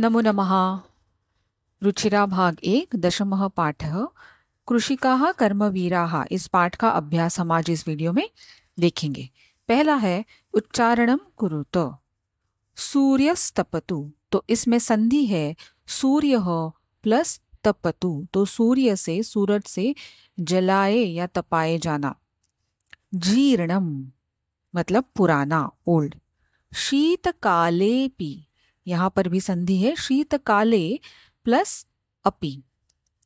नमो नमः रुचिरा भाग एक दशम पाठ कृषिका कर्मवीरा इस पाठ का अभ्यास हम आज इस वीडियो में देखेंगे पहला है उच्चारणम कुरुत सूर्यस्तपतु तो इसमें संधि है सूर्य प्लस तपतु तो सूर्य से सूरज से जलाए या तपाए जाना जीर्णम मतलब पुराना ओल्ड शीतकाले पी यहाँ पर भी संधि है शीतकाले प्लस अपी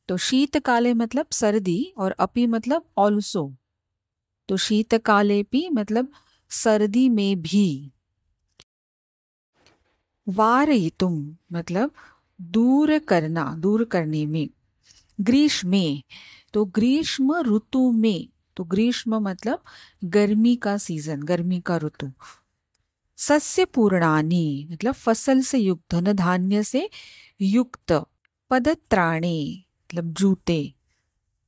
तो शीतकाले मतलब सर्दी और अपी मतलब ऑल्सो तो शीतकाले पी मतलब सर्दी में भी वारई तुम मतलब दूर करना दूर करने में ग्रीष्म में तो ग्रीष्म ऋतु में तो ग्रीष्म मतलब गर्मी का सीजन गर्मी का ऋतु सस्य पूर्णानी मतलब फसल से युक्त धन धान्य से युक्त पदत्राणी मतलब जूते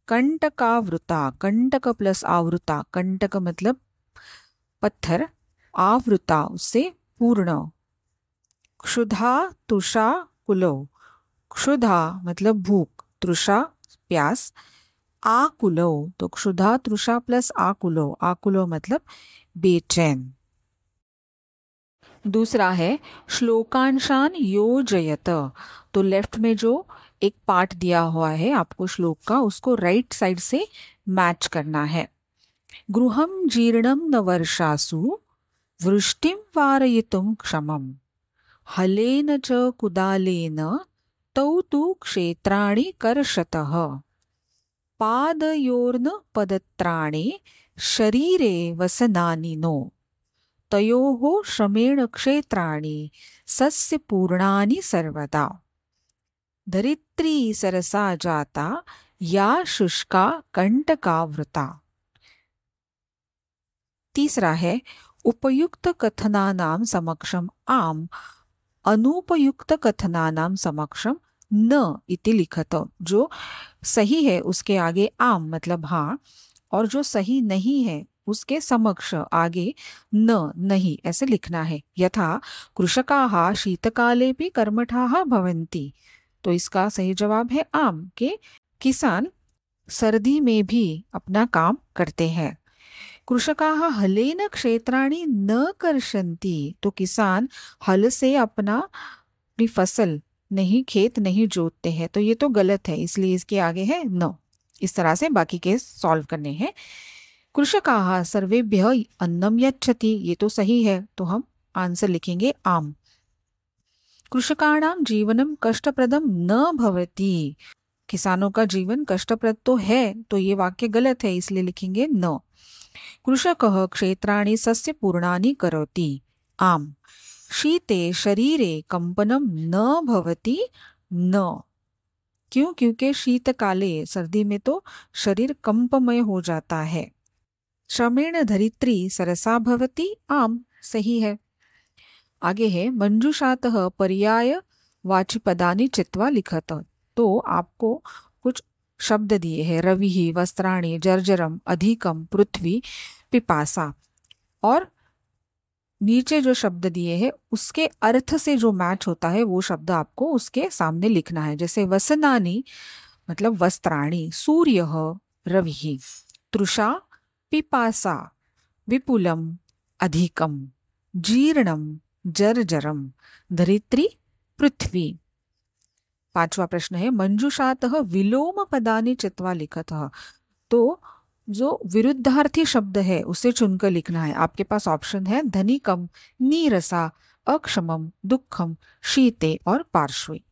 कंटकावृता कंटक प्लस आवृता कंटक मतलब पत्थर आवृता उससे पूर्ण क्षुधा तुषा कुलो क्षुधा मतलब भूख तृषा प्यास आकुलो तो क्षुधा तृषा प्लस आकुलो आकुलो मतलब बेचैन दूसरा है श्लोकांशान योजयत तो लेफ्ट में जो एक पार्ट दिया हुआ है आपको श्लोक का उसको राइट साइड से मैच करना है गृहम जीर्णम न वर्षासु वृष्टिम वारयितुम क्षमम हलेन च कुदालेन तौ तो क्षेत्राणि कर्षतः पादयोर्न पदत्राणे शरीरे नो तयोः श्रमेण क्षेत्राणि सस्यपूर्णानि सर्वदा धरित्री सरसा जाता या शुष्का कंटकावृता तीसरा है उपयुक्त कथनानाम समक्षम आम अनुपयुक्त कथनानाम समक्षम न इति लिखत जो सही है उसके आगे आम मतलब हाँ और जो सही नहीं है उसके समक्ष आगे न नहीं ऐसे लिखना है यथा कृषका शीतकाले भी कर्मठा भवंती तो इसका सही जवाब है आम के किसान सर्दी में भी अपना काम करते हैं कृषका हलेन क्षेत्राणी न कर्षंती तो किसान हल से अपना अपनी फसल नहीं खेत नहीं जोतते हैं तो ये तो गलत है इसलिए इसके आगे है न इस तरह से बाकी केस सॉल्व करने हैं कृषकाः सर्वे अन्नम यच्छति ये तो सही है तो हम आंसर लिखेंगे आम कृषकाणाम जीवनम कष्टप्रदम न भवति किसानों का जीवन कष्टप्रद तो है तो ये वाक्य गलत है इसलिए लिखेंगे न कृषक क्षेत्राणि सस्य पूर्णानि करोति आम शीते शरीरे कंपनम न भवति न क्यों क्योंकि शीतकाले सर्दी में तो शरीर कंपमय हो जाता है श्रमेण धरित्री सरसा भवती आम सही है आगे है मंजुषात पर्याय वाची चित्वा लिखत तो आपको कुछ शब्द दिए हैं रवि वस्त्राणी जर्जरम अधिकम पृथ्वी पिपासा और नीचे जो शब्द दिए हैं उसके अर्थ से जो मैच होता है वो शब्द आपको उसके सामने लिखना है जैसे वसनानी मतलब वस्त्राणी सूर्य रवि तृषा पिपासा विपुलम अधिकम जीर्णम जर्जरम धरित्री पृथ्वी पांचवा प्रश्न है मंजुषात विलोम पदानी चित्वा लिखत तो जो विरुद्धार्थी शब्द है उसे चुनकर लिखना है आपके पास ऑप्शन है धनिकम नीरसा अक्षमम दुखम शीते और पार्श्वी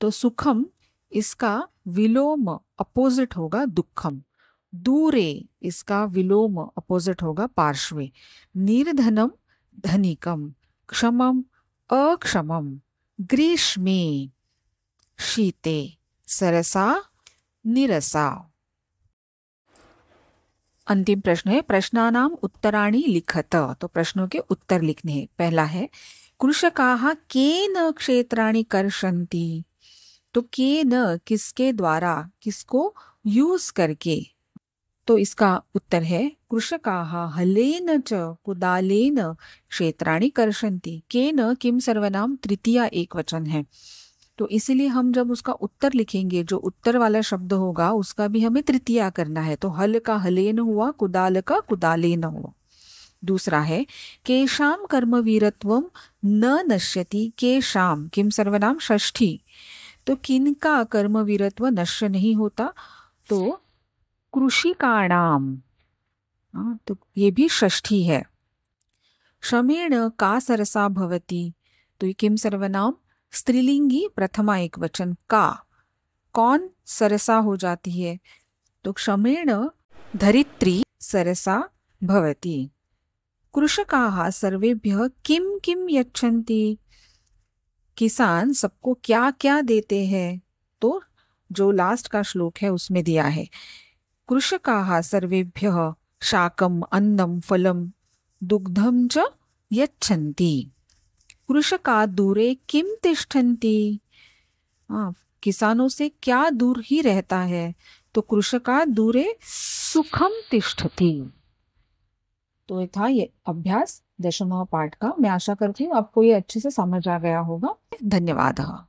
तो सुखम इसका विलोम अपोजिट होगा दुखम दूरे इसका विलोम अपोजिट होगा पार्श्वे निर्धनम धनिकम क्षमम अक्षमम ग्रीष्मे शीते सरसा निरसा अंतिम प्रश्न है प्रश्नानाम उत्तराणी लिखत तो प्रश्नों के उत्तर लिखने हैं पहला है कृषका के न क्षेत्राणी कर तो के न किसके द्वारा किसको यूज करके तो इसका उत्तर है कृषका हलेन च कुदालेन कर्षंति के न किम सर्वनाम तृतीय एक वचन है तो इसीलिए हम जब उसका उत्तर लिखेंगे जो उत्तर वाला शब्द होगा उसका भी हमें तृतीया करना है तो हल का हलेन हुआ कुदाल का कुदालेन हुआ दूसरा है केशाम कर्मवीरत्व न नश्यति केशाम किम सर्वनाम षष्ठी तो किन का कर्मवीरत्व नश्य नहीं होता तो कृषिकाणाम तो ये भी षष्ठी है श्रमेण का सरसा भवती तो ये किम सर्वनाम स्त्रीलिंगी प्रथमा एक वचन का कौन सरसा हो जाती है तो क्षमेण धरित्री सरसा भवती कृषका सर्वेभ्य किम किम यछन्ति किसान सबको क्या क्या देते हैं तो जो लास्ट का श्लोक है उसमें दिया है कृषका सर्वे शाकम अन्नम फल दुग्धं च यच्छन्ति दूरे किम तिष्ठन्ति किसानों से क्या दूर ही रहता है तो कृषका दूरे सुखम तिष्ठति तो ये था ये अभ्यास दशमा पाठ का मैं आशा करती हूँ आपको ये अच्छे से समझ आ गया होगा धन्यवाद